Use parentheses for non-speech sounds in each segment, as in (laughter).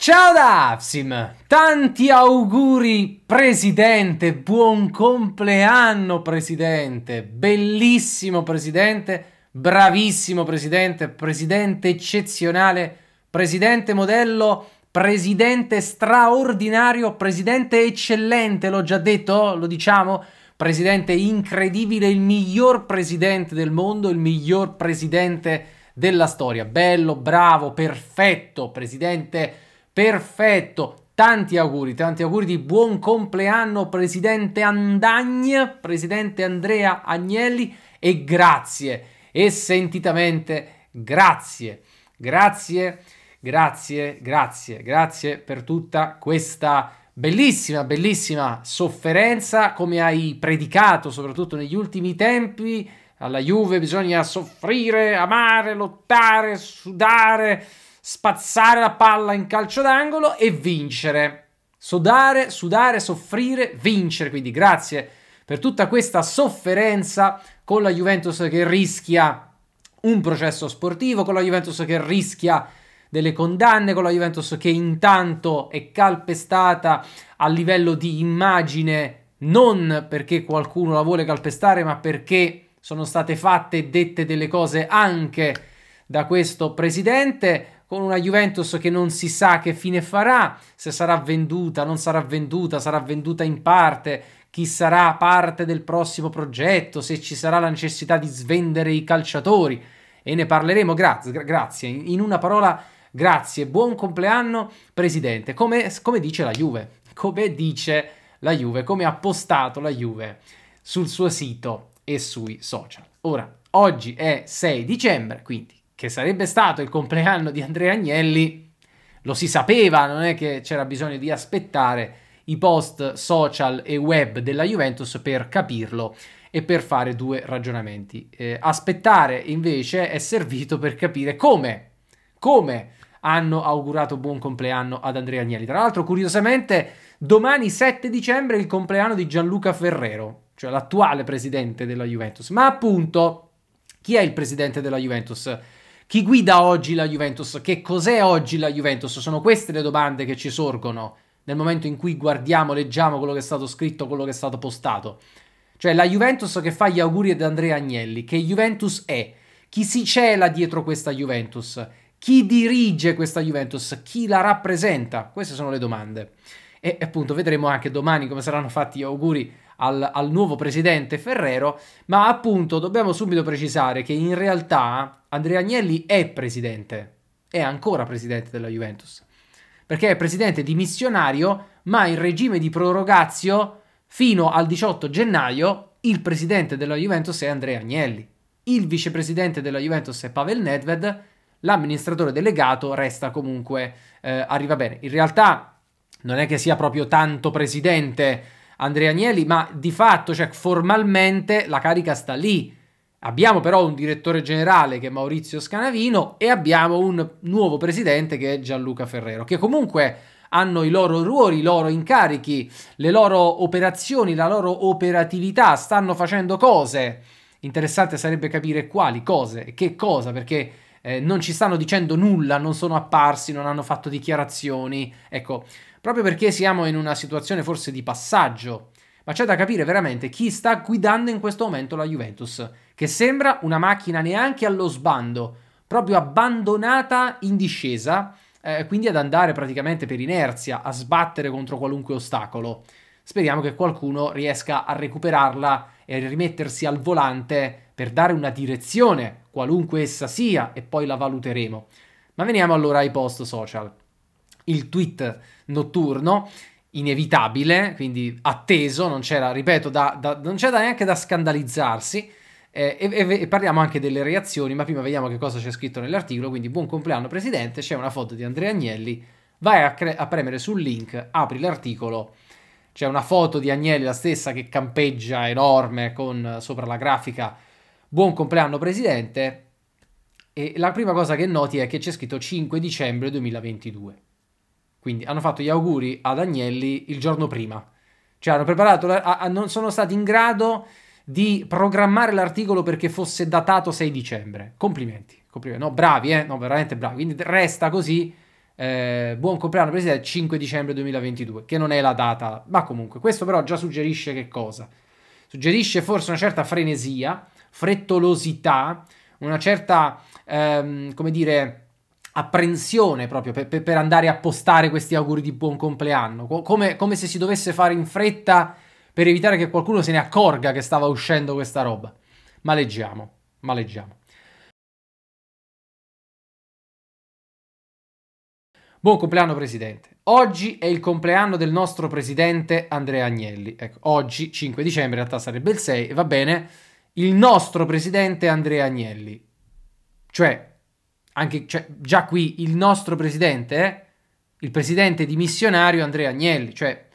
Ciao da Afsim, tanti auguri presidente, buon compleanno presidente, bellissimo presidente, bravissimo presidente, presidente eccezionale, presidente modello, presidente straordinario, presidente eccellente, l'ho già detto, lo diciamo, presidente incredibile, il miglior presidente del mondo, il miglior presidente della storia, bello, bravo, perfetto, presidente Perfetto, tanti auguri, tanti auguri di buon compleanno Presidente Andagna, Presidente Andrea Agnelli e grazie e sentitamente grazie, grazie, grazie, grazie, grazie per tutta questa bellissima, bellissima sofferenza come hai predicato soprattutto negli ultimi tempi. Alla Juve bisogna soffrire, amare, lottare, sudare spazzare la palla in calcio d'angolo e vincere. Sudare, sudare, soffrire, vincere. Quindi grazie per tutta questa sofferenza con la Juventus che rischia un processo sportivo, con la Juventus che rischia delle condanne, con la Juventus che intanto è calpestata a livello di immagine non perché qualcuno la vuole calpestare, ma perché sono state fatte e dette delle cose anche da questo presidente con una Juventus che non si sa che fine farà, se sarà venduta, non sarà venduta, sarà venduta in parte, chi sarà parte del prossimo progetto, se ci sarà la necessità di svendere i calciatori e ne parleremo. Grazie, grazie. In una parola, grazie. Buon compleanno, presidente. Come, come dice la Juve, come dice la Juve, come ha postato la Juve sul suo sito e sui social. Ora, oggi è 6 dicembre, quindi che sarebbe stato il compleanno di Andrea Agnelli, lo si sapeva, non è che c'era bisogno di aspettare i post social e web della Juventus per capirlo e per fare due ragionamenti. Eh, aspettare invece è servito per capire come, come hanno augurato buon compleanno ad Andrea Agnelli. Tra l'altro, curiosamente, domani 7 dicembre è il compleanno di Gianluca Ferrero, cioè l'attuale presidente della Juventus. Ma appunto, chi è il presidente della Juventus? Chi guida oggi la Juventus? Che cos'è oggi la Juventus? Sono queste le domande che ci sorgono nel momento in cui guardiamo, leggiamo quello che è stato scritto, quello che è stato postato. Cioè la Juventus che fa gli auguri ad Andrea Agnelli, che Juventus è? Chi si cela dietro questa Juventus? Chi dirige questa Juventus? Chi la rappresenta? Queste sono le domande. E appunto vedremo anche domani come saranno fatti gli auguri al, al nuovo presidente Ferrero, ma appunto dobbiamo subito precisare che in realtà Andrea Agnelli è presidente, è ancora presidente della Juventus, perché è presidente dimissionario, ma in regime di prorogazio fino al 18 gennaio il presidente della Juventus è Andrea Agnelli, il vicepresidente della Juventus è Pavel Nedved, l'amministratore delegato resta comunque eh, arriva bene. In realtà non è che sia proprio tanto presidente Andrea Agnelli, ma di fatto, cioè formalmente la carica sta lì Abbiamo però un direttore generale che è Maurizio Scanavino e abbiamo un nuovo presidente che è Gianluca Ferrero, che comunque hanno i loro ruoli, i loro incarichi, le loro operazioni, la loro operatività, stanno facendo cose. Interessante sarebbe capire quali cose e che cosa, perché eh, non ci stanno dicendo nulla, non sono apparsi, non hanno fatto dichiarazioni. Ecco, proprio perché siamo in una situazione forse di passaggio ma c'è da capire veramente chi sta guidando in questo momento la Juventus, che sembra una macchina neanche allo sbando, proprio abbandonata in discesa, eh, quindi ad andare praticamente per inerzia, a sbattere contro qualunque ostacolo. Speriamo che qualcuno riesca a recuperarla e a rimettersi al volante per dare una direzione, qualunque essa sia, e poi la valuteremo. Ma veniamo allora ai post social. Il tweet notturno inevitabile, quindi atteso, non c'era, ripeto, da, da, non c'era neanche da scandalizzarsi. Eh, e, e, parliamo anche delle reazioni, ma prima vediamo che cosa c'è scritto nell'articolo. Quindi, buon compleanno, presidente. C'è una foto di Andrea Agnelli. Vai a, a premere sul link, apri l'articolo. C'è una foto di Agnelli, la stessa che campeggia enorme con sopra la grafica. Buon compleanno, presidente. E la prima cosa che noti è che c'è scritto 5 dicembre 2022. Quindi hanno fatto gli auguri ad Agnelli il giorno prima. Cioè hanno preparato, la, a, a, non sono stati in grado di programmare l'articolo perché fosse datato 6 dicembre. Complimenti, complimenti. No, bravi, eh? No, veramente bravi. Quindi resta così. Eh, buon compleanno presidente 5 dicembre 2022, che non è la data, ma comunque questo però già suggerisce che cosa? Suggerisce forse una certa frenesia, frettolosità, una certa, ehm, come dire, apprensione proprio per, per, andare a postare questi auguri di buon compleanno, come, come se si dovesse fare in fretta per evitare che qualcuno se ne accorga che stava uscendo questa roba. Ma leggiamo, ma leggiamo. Buon compleanno Presidente. Oggi è il compleanno del nostro Presidente Andrea Agnelli. Ecco, oggi 5 dicembre, in realtà sarebbe il 6, va bene. Il nostro Presidente Andrea Agnelli. Cioè, anche, cioè, già qui il nostro presidente, il presidente dimissionario Andrea Agnelli, cioè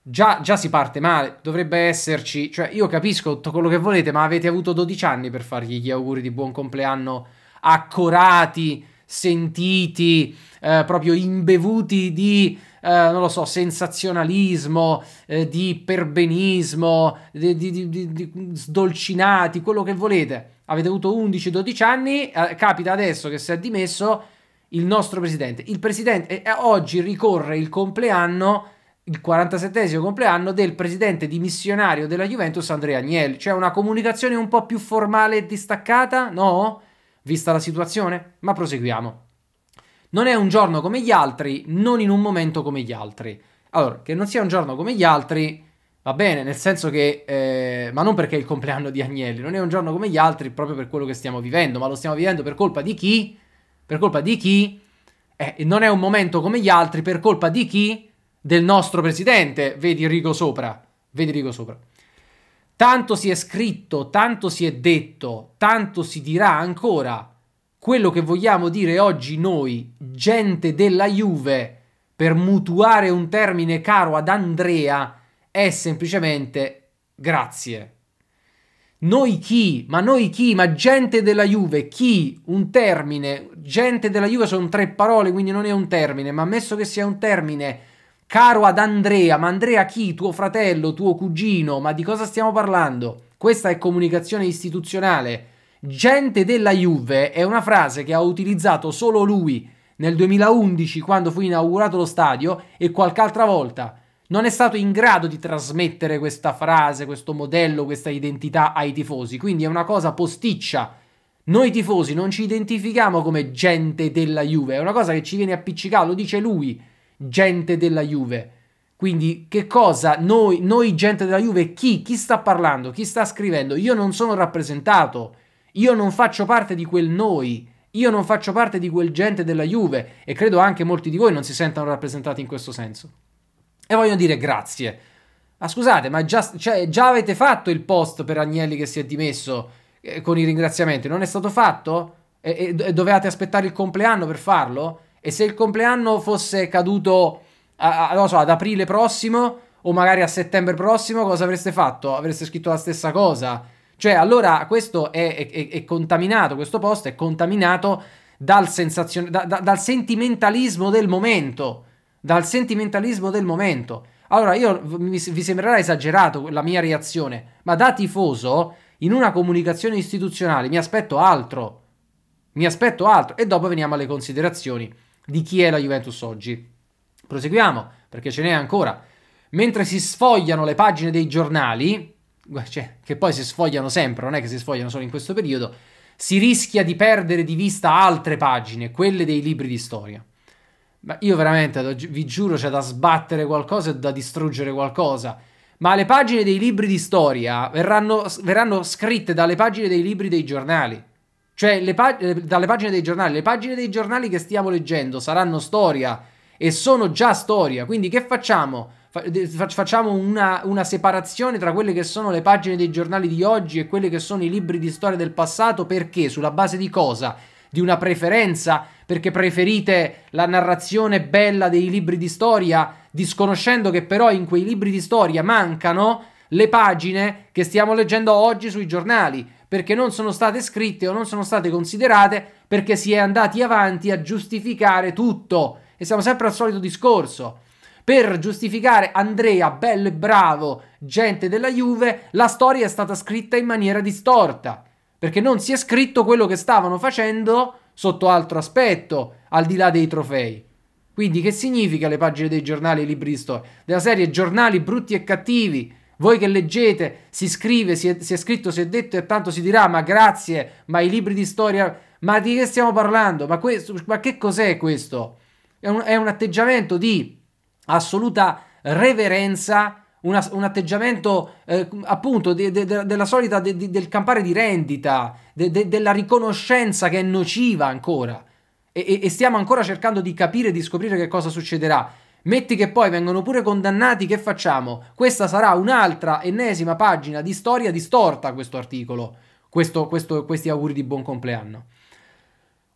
già, già, si parte male, dovrebbe esserci, cioè io capisco tutto quello che volete, ma avete avuto 12 anni per fargli gli auguri di buon compleanno accorati, sentiti, eh, proprio imbevuti di, eh, non lo so, sensazionalismo, eh, di perbenismo, di, di, di, di sdolcinati, quello che volete avete avuto 11-12 anni, eh, capita adesso che si è dimesso il nostro presidente. Il presidente eh, oggi ricorre il compleanno, il 47 compleanno del presidente dimissionario della Juventus Andrea Agnelli. Cioè una comunicazione un po' più formale e distaccata, no? Vista la situazione? Ma proseguiamo. Non è un giorno come gli altri, non in un momento come gli altri. Allora, che non sia un giorno come gli altri Va bene, nel senso che, eh, ma non perché è il compleanno di Agnelli, non è un giorno come gli altri proprio per quello che stiamo vivendo, ma lo stiamo vivendo per colpa di chi? Per colpa di chi? Eh, non è un momento come gli altri per colpa di chi? Del nostro presidente, vedi rigo sopra, vedi rigo sopra. Tanto si è scritto, tanto si è detto, tanto si dirà ancora quello che vogliamo dire oggi noi, gente della Juve, per mutuare un termine caro ad Andrea, è semplicemente grazie. Noi chi? Ma noi chi? Ma gente della Juve, chi? Un termine. Gente della Juve sono tre parole, quindi non è un termine, ma ammesso che sia un termine caro ad Andrea, ma Andrea chi? Tuo fratello, tuo cugino, ma di cosa stiamo parlando? Questa è comunicazione istituzionale. Gente della Juve è una frase che ha utilizzato solo lui nel 2011 quando fu inaugurato lo stadio e qualche altra volta non è stato in grado di trasmettere questa frase, questo modello, questa identità ai tifosi. Quindi è una cosa posticcia. Noi tifosi non ci identifichiamo come gente della Juve, è una cosa che ci viene appiccicata, lo dice lui, gente della Juve. Quindi che cosa noi, noi gente della Juve, chi? Chi sta parlando? Chi sta scrivendo? Io non sono rappresentato, io non faccio parte di quel noi, io non faccio parte di quel gente della Juve e credo anche molti di voi non si sentano rappresentati in questo senso e vogliono dire grazie. Ma scusate, ma già, cioè, già, avete fatto il post per Agnelli che si è dimesso eh, con i ringraziamenti? Non è stato fatto? E, e, e, dovevate aspettare il compleanno per farlo? E se il compleanno fosse caduto a, a, so, ad aprile prossimo o magari a settembre prossimo, cosa avreste fatto? Avreste scritto la stessa cosa? Cioè, allora questo è, è, è, contaminato, questo post è contaminato dal, da, da, dal sentimentalismo del momento dal sentimentalismo del momento. Allora, io, vi sembrerà esagerato la mia reazione, ma da tifoso, in una comunicazione istituzionale, mi aspetto altro. Mi aspetto altro. E dopo veniamo alle considerazioni di chi è la Juventus oggi. Proseguiamo, perché ce n'è ancora. Mentre si sfogliano le pagine dei giornali, cioè, che poi si sfogliano sempre, non è che si sfogliano solo in questo periodo, si rischia di perdere di vista altre pagine, quelle dei libri di storia. Ma io veramente, vi giuro, c'è da sbattere qualcosa e da distruggere qualcosa. Ma le pagine dei libri di storia verranno, verranno scritte dalle pagine dei libri dei giornali. Cioè, pag dalle pagine dei giornali. Le pagine dei giornali che stiamo leggendo saranno storia e sono già storia. Quindi che facciamo? facciamo una, una, separazione tra quelle che sono le pagine dei giornali di oggi e quelle che sono i libri di storia del passato perché sulla base di cosa? Di una preferenza perché preferite la narrazione bella dei libri di storia, disconoscendo che però in quei libri di storia mancano le pagine che stiamo leggendo oggi sui giornali, perché non sono state scritte o non sono state considerate, perché si è andati avanti a giustificare tutto. E siamo sempre al solito discorso. Per giustificare Andrea, bello e bravo, gente della Juve, la storia è stata scritta in maniera distorta, perché non si è scritto quello che stavano facendo sotto altro aspetto, al di là dei trofei. Quindi che significa le pagine dei giornali e i libri di storia? Della serie giornali brutti e cattivi. Voi che leggete, si scrive, si è, si è scritto, si è detto e tanto si dirà, ma grazie, ma i libri di storia... Ma di che stiamo parlando? Ma, questo, ma che cos'è questo? È un, è un, atteggiamento di assoluta reverenza, una, un atteggiamento eh, appunto de, de, de, della solita del campare di rendita, de, de, della riconoscenza che è nociva ancora. E, e, e stiamo ancora cercando di capire e di scoprire che cosa succederà. Metti che poi vengono pure condannati, che facciamo? Questa sarà un'altra ennesima pagina di storia distorta, questo articolo. Questo, questo, questi auguri di buon compleanno.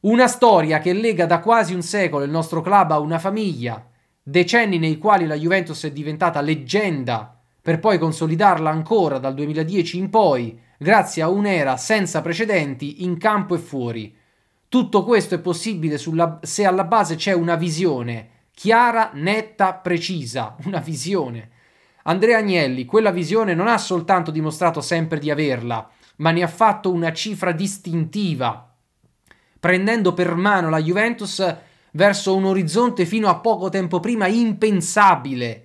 Una storia che lega da quasi un secolo il nostro club a una famiglia, decenni nei quali la Juventus è diventata leggenda, per poi consolidarla ancora dal 2010 in poi, grazie a un'era senza precedenti in campo e fuori. Tutto questo è possibile sulla, se alla base c'è una visione chiara, netta, precisa, (laughs) una visione. Andrea Agnelli quella visione non ha soltanto dimostrato sempre di averla, ma ne ha fatto una cifra distintiva, prendendo per mano la Juventus verso un orizzonte fino a poco tempo prima impensabile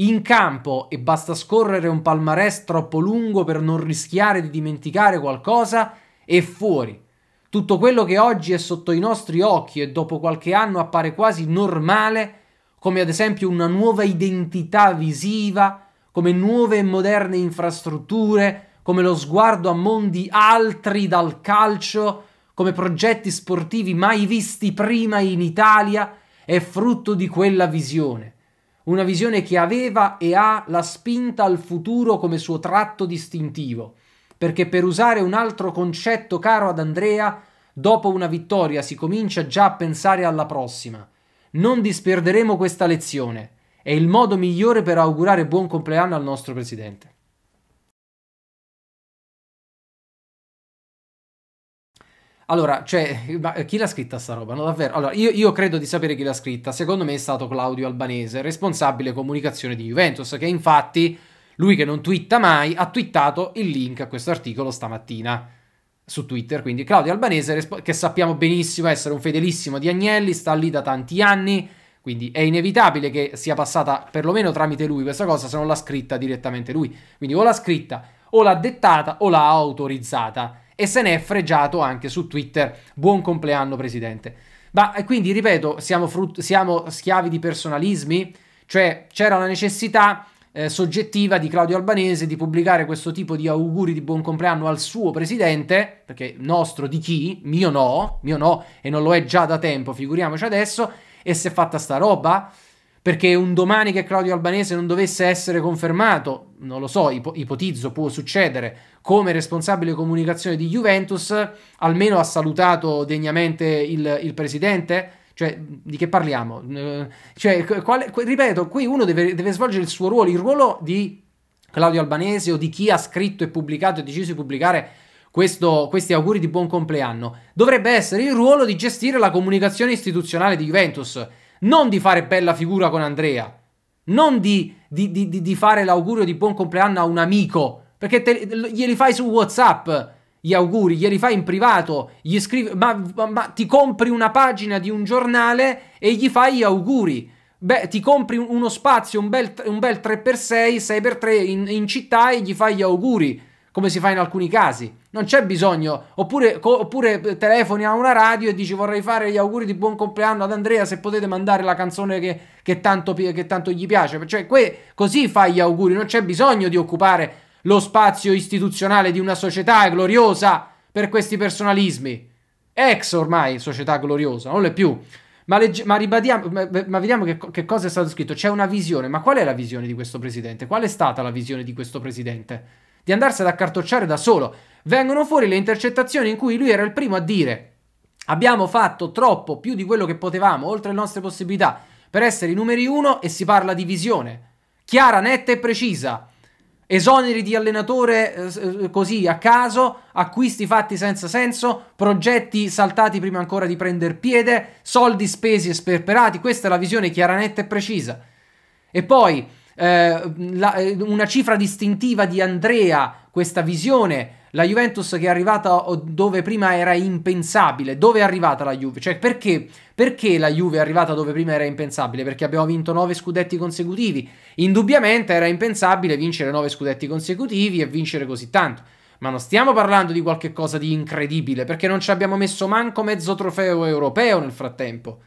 in campo e basta scorrere un palmarès troppo lungo per non rischiare di dimenticare qualcosa, e fuori. Tutto quello che oggi è sotto i nostri occhi e dopo qualche anno appare quasi normale, come ad esempio una nuova identità visiva, come nuove e moderne infrastrutture, come lo sguardo a mondi altri dal calcio, come progetti sportivi mai visti prima in Italia, è frutto di quella visione una visione che aveva e ha la spinta al futuro come suo tratto distintivo, perché per usare un altro concetto caro ad Andrea, dopo una vittoria si comincia già a pensare alla prossima. Non disperderemo questa lezione, è il modo migliore per augurare buon compleanno al nostro presidente. Allora, cioè, chi l'ha scritta sta roba? No, davvero. Allora, io, io, credo di sapere chi l'ha scritta. Secondo me è stato Claudio Albanese, responsabile comunicazione di Juventus, che infatti, lui che non twitta mai, ha twittato il link a questo articolo stamattina su Twitter. Quindi Claudio Albanese, che sappiamo benissimo essere un fedelissimo di Agnelli, sta lì da tanti anni, quindi è inevitabile che sia passata perlomeno tramite lui questa cosa, se non l'ha scritta direttamente lui. Quindi o l'ha scritta, o l'ha dettata, o l'ha autorizzata e se ne è fregiato anche su Twitter. Buon compleanno, presidente. Ma eh, quindi, ripeto, siamo, siamo schiavi di personalismi? Cioè, c'era una necessità eh, soggettiva di Claudio Albanese di pubblicare questo tipo di auguri di buon compleanno al suo presidente, perché nostro di chi? Mio no, mio no, e non lo è già da tempo, figuriamoci adesso, e si è fatta sta roba? perché un domani che Claudio Albanese non dovesse essere confermato, non lo so, ip ipotizzo, può succedere, come responsabile comunicazione di Juventus, almeno ha salutato degnamente il, il presidente? Cioè, di che parliamo? Eh, cioè, quale, ripeto, qui uno deve, deve svolgere il suo ruolo, il ruolo di Claudio Albanese o di chi ha scritto e pubblicato e deciso di pubblicare questo, questi auguri di buon compleanno, dovrebbe essere il ruolo di gestire la comunicazione istituzionale di Juventus non di fare bella figura con Andrea, non di, di, di, di fare l'augurio di buon compleanno a un amico, perché te, glieli fai su WhatsApp gli auguri, glieli fai in privato, gli scrivi, ma, ma, ma ti compri una pagina di un giornale e gli fai gli auguri. Beh, ti compri uno spazio, un bel, un bel 3x6, 6x3 in, in città e gli fai gli auguri come si fa in alcuni casi. Non c'è bisogno. Oppure, oppure, eh, telefoni a una radio e dici vorrei fare gli auguri di buon compleanno ad Andrea se potete mandare la canzone che, che, tanto, che tanto, gli piace. Cioè, così fai gli auguri, non c'è bisogno di occupare lo spazio istituzionale di una società gloriosa per questi personalismi. Ex ormai società gloriosa, non l'è più. Ma, legge, ma, ma, ma vediamo che, che cosa è stato scritto. C'è una visione, ma qual è la visione di questo presidente? Qual è stata la visione di questo presidente? di andarsene ad accartocciare da solo. Vengono fuori le intercettazioni in cui lui era il primo a dire abbiamo fatto troppo più di quello che potevamo, oltre le nostre possibilità, per essere i numeri uno e si parla di visione. Chiara, netta e precisa. Esoneri di allenatore eh, così a caso, acquisti fatti senza senso, progetti saltati prima ancora di prendere piede, soldi spesi e sperperati. Questa è la visione chiara, netta e precisa. E poi eh, la, eh, una cifra distintiva di Andrea, questa visione. La Juventus che è arrivata dove prima era impensabile. Dove è arrivata la Juve? Cioè, perché? Perché la Juve è arrivata dove prima era impensabile? Perché abbiamo vinto nove scudetti consecutivi. Indubbiamente era impensabile vincere nove scudetti consecutivi e vincere così tanto. Ma non stiamo parlando di qualcosa di incredibile, perché non ci abbiamo messo manco mezzo trofeo europeo nel frattempo.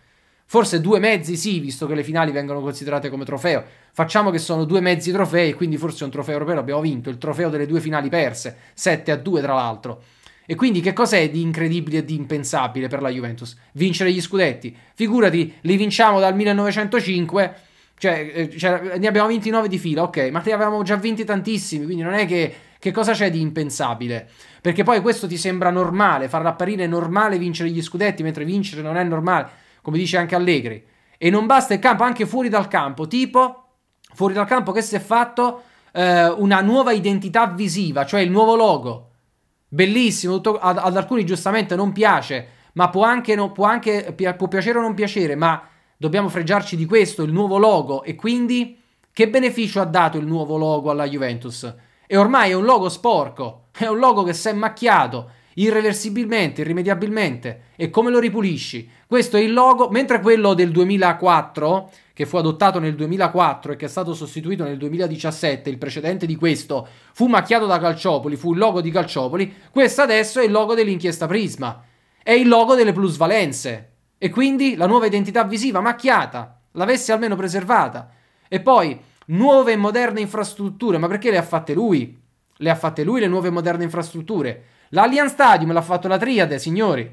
Forse due mezzi sì, visto che le finali vengono considerate come trofeo. Facciamo che sono due mezzi trofei, quindi forse un trofeo europeo l'abbiamo vinto, il trofeo delle due finali perse, 7 a 2 tra l'altro. E quindi che cos'è di incredibile e di impensabile per la Juventus? Vincere gli scudetti. Figurati, li vinciamo dal 1905, cioè, eh, cioè ne abbiamo vinti 9 di fila, ok, ma ne avevamo già vinti tantissimi, quindi non è che... Che cosa c'è di impensabile? Perché poi questo ti sembra normale, far apparire normale vincere gli scudetti, mentre vincere non è normale come dice anche Allegri. E non basta il campo, anche fuori dal campo, tipo fuori dal campo che si è fatto eh, una nuova identità visiva, cioè il nuovo logo. Bellissimo, tutto, ad, ad, alcuni giustamente non piace, ma può anche, no, può anche può piacere o non piacere, ma dobbiamo fregiarci di questo, il nuovo logo. E quindi che beneficio ha dato il nuovo logo alla Juventus? E ormai è un logo sporco, è un logo che si è macchiato, irreversibilmente, irrimediabilmente. E come lo ripulisci? Questo è il logo, mentre quello del 2004, che fu adottato nel 2004 e che è stato sostituito nel 2017, il precedente di questo, fu macchiato da Calciopoli, fu il logo di Calciopoli, questo adesso è il logo dell'inchiesta Prisma, è il logo delle plusvalenze. E quindi la nuova identità visiva macchiata, l'avesse almeno preservata. E poi nuove e moderne infrastrutture, ma perché le ha fatte lui? Le ha fatte lui le nuove e moderne infrastrutture L'Allianz Stadium l'ha fatto la triade, signori.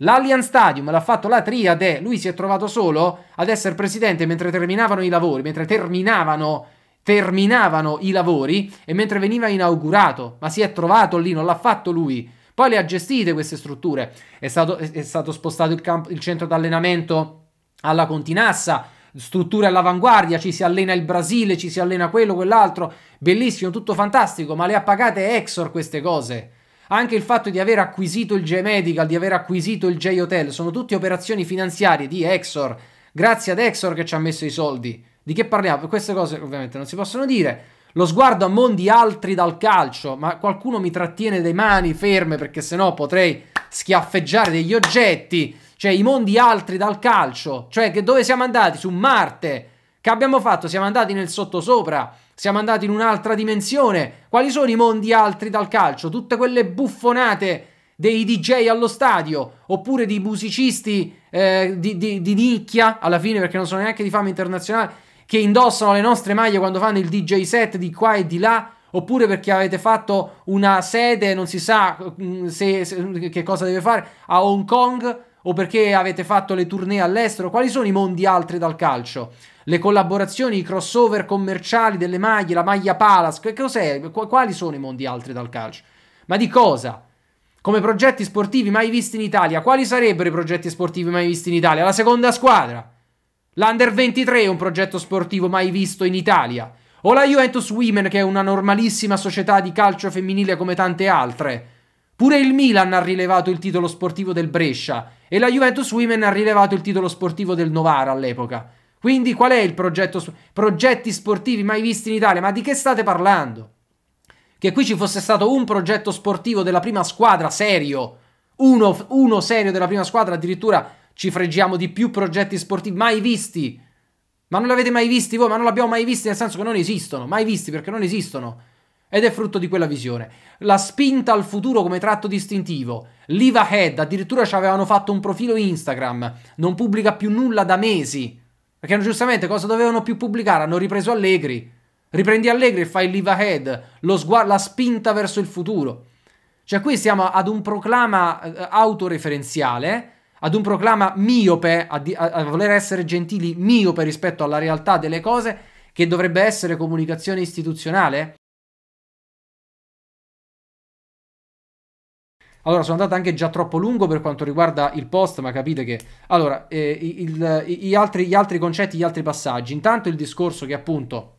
L'Allianz Stadium l'ha fatto la triade. Lui si è trovato solo ad essere presidente mentre terminavano i lavori, mentre terminavano terminavano i lavori e mentre veniva inaugurato, ma si è trovato lì, non l'ha fatto lui. Poi le ha gestite queste strutture, è stato, è stato spostato il, camp- il centro d'allenamento alla Continassa, strutture all'avanguardia, ci si allena il Brasile, ci si allena quello, quell'altro, bellissimo, tutto fantastico, ma le ha pagate Exor queste cose. Anche il fatto di aver acquisito il J-Medical, di aver acquisito il J-Hotel, sono tutte operazioni finanziarie di Exor. Grazie ad Exor che ci ha messo i soldi. Di che parliamo? queste cose ovviamente non si possono dire. Lo sguardo a mondi altri dal calcio, ma qualcuno mi trattiene le mani ferme perché sennò potrei schiaffeggiare degli oggetti. Cioè i mondi altri dal calcio, cioè che dove siamo andati? Su Marte. Che abbiamo fatto? Siamo andati nel sottosopra siamo andati in un'altra dimensione. Quali sono i mondi altri dal calcio? Tutte quelle buffonate dei DJ allo stadio oppure di musicisti eh, di, di, di, nicchia alla fine perché non sono neanche di fama internazionale che indossano le nostre maglie quando fanno il DJ set di qua e di là oppure perché avete fatto una sede non si sa mm, se, se, che cosa deve fare a Hong Kong o perché avete fatto le tournée all'estero? Quali sono i mondi altri dal calcio? Le collaborazioni, i crossover commerciali delle maglie, la maglia Palace, che cos'è? Quali sono i mondi altri dal calcio? Ma di cosa? Come progetti sportivi mai visti in Italia? Quali sarebbero i progetti sportivi mai visti in Italia? La seconda squadra. L'Under 23 è un progetto sportivo mai visto in Italia. O la Juventus Women, che è una normalissima società di calcio femminile come tante altre. Pure il Milan ha rilevato il titolo sportivo del Brescia. E la Juventus Women ha rilevato il titolo sportivo del Novara all'epoca. Quindi qual è il progetto? Progetti sportivi mai visti in Italia? Ma di che state parlando? Che qui ci fosse stato un progetto sportivo della prima squadra serio, uno, uno serio della prima squadra, addirittura ci freggiamo di più progetti sportivi mai visti. Ma non li avete mai visti voi, ma non li abbiamo mai visti nel senso che non esistono, mai visti perché non esistono. Ed è frutto di quella visione. La spinta al futuro come tratto distintivo. Live ahead, addirittura ci avevano fatto un profilo Instagram. Non pubblica più nulla da mesi. Perché giustamente cosa dovevano più pubblicare? Hanno ripreso Allegri. Riprendi Allegri e fai live ahead, lo sguardo, la spinta verso il futuro. Cioè qui siamo ad un proclama eh, autoreferenziale, ad un proclama miope, a, di, a voler essere gentili, miope rispetto alla realtà delle cose, che dovrebbe essere comunicazione istituzionale. Allora, sono andato anche già troppo lungo per quanto riguarda il post, ma capite che... Allora, eh, il, gli, altri, gli altri concetti, gli altri passaggi. Intanto il discorso che appunto,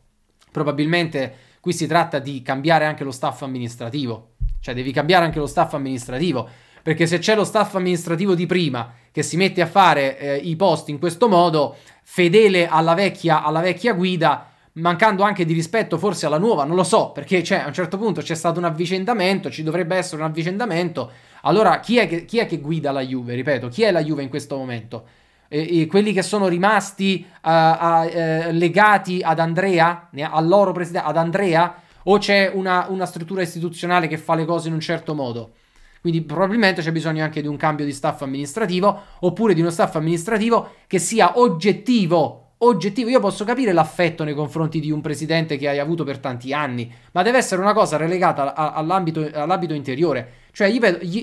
probabilmente qui si tratta di cambiare anche lo staff amministrativo. Cioè, devi cambiare anche lo staff amministrativo. Perché se c'è lo staff amministrativo di prima che si mette a fare eh, i post in questo modo, fedele alla vecchia, alla vecchia guida, mancando anche di rispetto forse alla nuova, non lo so, perché cioè, a un certo punto c'è stato un avvicendamento, ci dovrebbe essere un avvicendamento, allora chi è che, chi è che guida la Juve, ripeto, chi è la Juve in questo momento? E, e quelli che sono rimasti uh, uh, legati ad Andrea, al loro presidente, ad Andrea, o c'è una, una struttura istituzionale che fa le cose in un certo modo? Quindi probabilmente c'è bisogno anche di un cambio di staff amministrativo oppure di uno staff amministrativo che sia oggettivo oggettivo. Io posso capire l'affetto nei confronti di un presidente che hai avuto per tanti anni, ma deve essere una cosa relegata all'ambito interiore. Cioè, gli,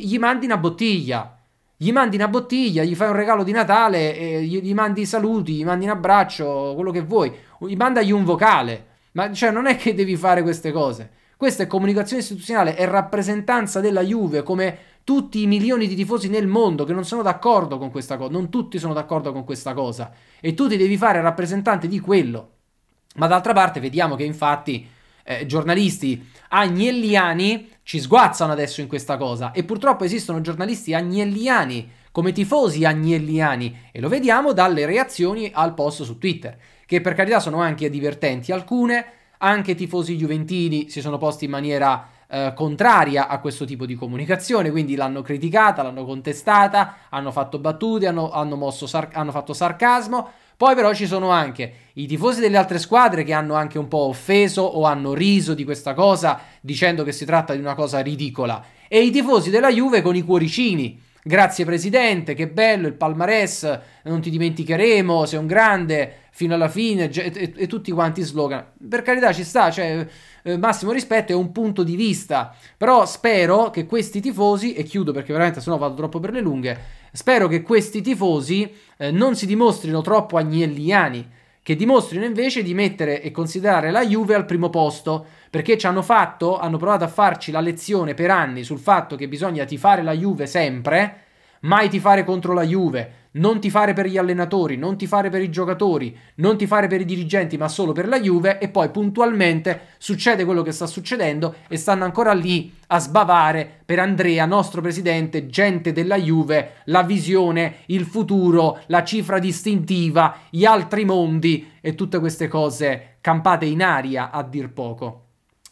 gli, mandi una bottiglia, gli mandi una bottiglia, gli fai un regalo di Natale, eh, gli, gli, mandi i saluti, gli mandi un abbraccio, quello che vuoi, gli mandagli un vocale. Ma cioè, non è che devi fare queste cose. Questa è comunicazione istituzionale, è rappresentanza della Juve come tutti i milioni di tifosi nel mondo che non sono d'accordo con questa cosa, non tutti sono d'accordo con questa cosa e tu ti devi fare rappresentante di quello. Ma d'altra parte vediamo che infatti eh, giornalisti agnelliani ci sguazzano adesso in questa cosa e purtroppo esistono giornalisti agnelliani come tifosi agnelliani e lo vediamo dalle reazioni al post su Twitter, che per carità sono anche divertenti alcune, anche tifosi juventini si sono posti in maniera eh, contraria a questo tipo di comunicazione, quindi l'hanno criticata, l'hanno contestata, hanno fatto battute, hanno, hanno, sar- hanno fatto sarcasmo. Poi però ci sono anche i tifosi delle altre squadre che hanno anche un po' offeso o hanno riso di questa cosa dicendo che si tratta di una cosa ridicola e i tifosi della Juve con i cuoricini Grazie Presidente, che bello il palmarès, non ti dimenticheremo, sei un grande fino alla fine e, e, e tutti quanti slogan. Per carità ci sta, cioè, eh, massimo rispetto è un punto di vista, però spero che questi tifosi, e chiudo perché veramente sennò vado troppo per le lunghe, spero che questi tifosi eh, non si dimostrino troppo agnelliani che dimostrino invece di mettere e considerare la Juve al primo posto, perché ci hanno fatto, hanno provato a farci la lezione per anni sul fatto che bisogna tifare la Juve sempre, mai tifare contro la Juve, non ti fare per gli allenatori, non ti fare per i giocatori, non ti fare per i dirigenti, ma solo per la Juve e poi puntualmente succede quello che sta succedendo e stanno ancora lì a sbavare per Andrea, nostro presidente, gente della Juve, la visione, il futuro, la cifra distintiva, gli altri mondi e tutte queste cose campate in aria a dir poco.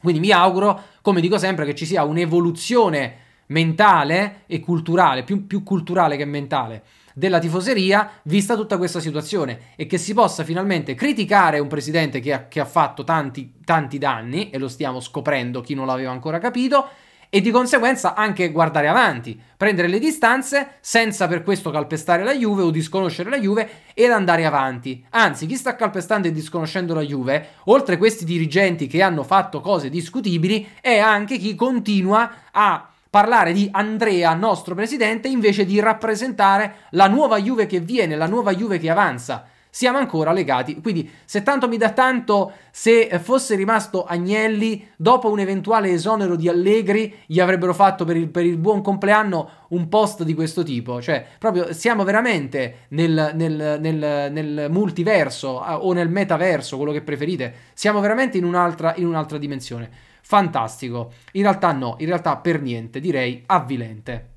Quindi mi auguro, come dico sempre, che ci sia un'evoluzione mentale e culturale, più, più culturale che mentale, della tifoseria vista tutta questa situazione e che si possa finalmente criticare un presidente che ha, che ha fatto tanti, tanti danni e lo stiamo scoprendo chi non l'aveva ancora capito e di conseguenza anche guardare avanti, prendere le distanze senza per questo calpestare la Juve o disconoscere la Juve ed andare avanti. Anzi, chi sta calpestando e disconoscendo la Juve, oltre questi dirigenti che hanno fatto cose discutibili, è anche chi continua a parlare di Andrea, nostro presidente, invece di rappresentare la nuova Juve che viene, la nuova Juve che avanza. Siamo ancora legati. Quindi, se tanto mi dà tanto, se fosse rimasto Agnelli, dopo un eventuale esonero di Allegri, gli avrebbero fatto per il, per il buon compleanno un post di questo tipo. Cioè, proprio siamo veramente nel, nel, nel, nel multiverso eh, o nel metaverso, quello che preferite. Siamo veramente in un'altra, in un'altra dimensione fantastico. In realtà no, in realtà per niente, direi avvilente.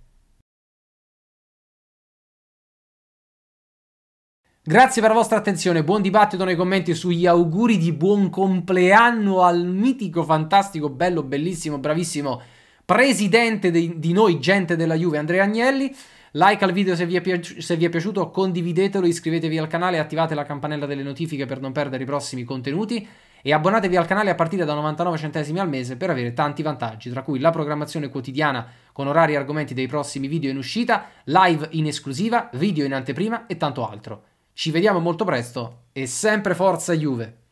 Grazie per la vostra attenzione, buon dibattito nei commenti sugli auguri di buon compleanno al mitico, fantastico, bello, bellissimo, bravissimo presidente di, di noi, gente della Juve, Andrea Agnelli. Like al video se vi, se vi è piaciuto, condividetelo, iscrivetevi al canale e attivate la campanella delle notifiche per non perdere i prossimi contenuti e abbonatevi al canale a partire da 99 centesimi al mese per avere tanti vantaggi, tra cui la programmazione quotidiana con orari e argomenti dei prossimi video in uscita, live in esclusiva, video in anteprima e tanto altro. Ci vediamo molto presto e sempre forza Juve!